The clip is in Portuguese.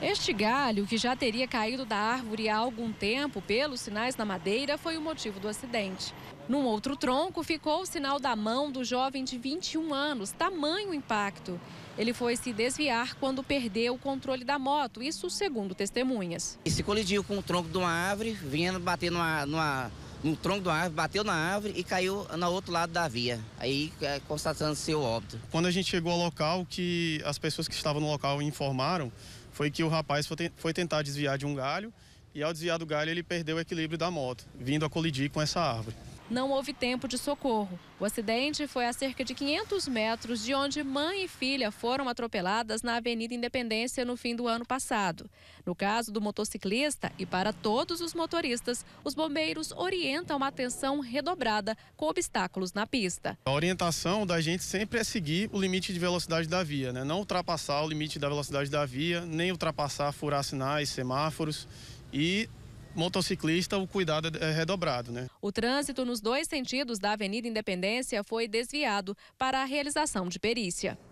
Este galho, que já teria caído da árvore há algum tempo pelos sinais na madeira, foi o motivo do acidente. Num outro tronco ficou o sinal da mão do jovem de 21 anos, tamanho impacto. Ele foi se desviar quando perdeu o controle da moto, isso segundo testemunhas. E se colidiu com o tronco de uma árvore, vinha bater numa, numa no tronco de uma árvore, bateu na árvore e caiu no outro lado da via. Aí é, constatando seu óbito. Quando a gente chegou ao local, que as pessoas que estavam no local informaram, foi que o rapaz foi tentar desviar de um galho e ao desviar do galho ele perdeu o equilíbrio da moto, vindo a colidir com essa árvore não houve tempo de socorro. O acidente foi a cerca de 500 metros de onde mãe e filha foram atropeladas na Avenida Independência no fim do ano passado. No caso do motociclista e para todos os motoristas, os bombeiros orientam uma atenção redobrada com obstáculos na pista. A orientação da gente sempre é seguir o limite de velocidade da via, né? não ultrapassar o limite da velocidade da via, nem ultrapassar, furar sinais, semáforos e motociclista, o cuidado é, é redobrado. Né? O trânsito nos dois sentidos da Avenida Independência foi desviado para a realização de perícia.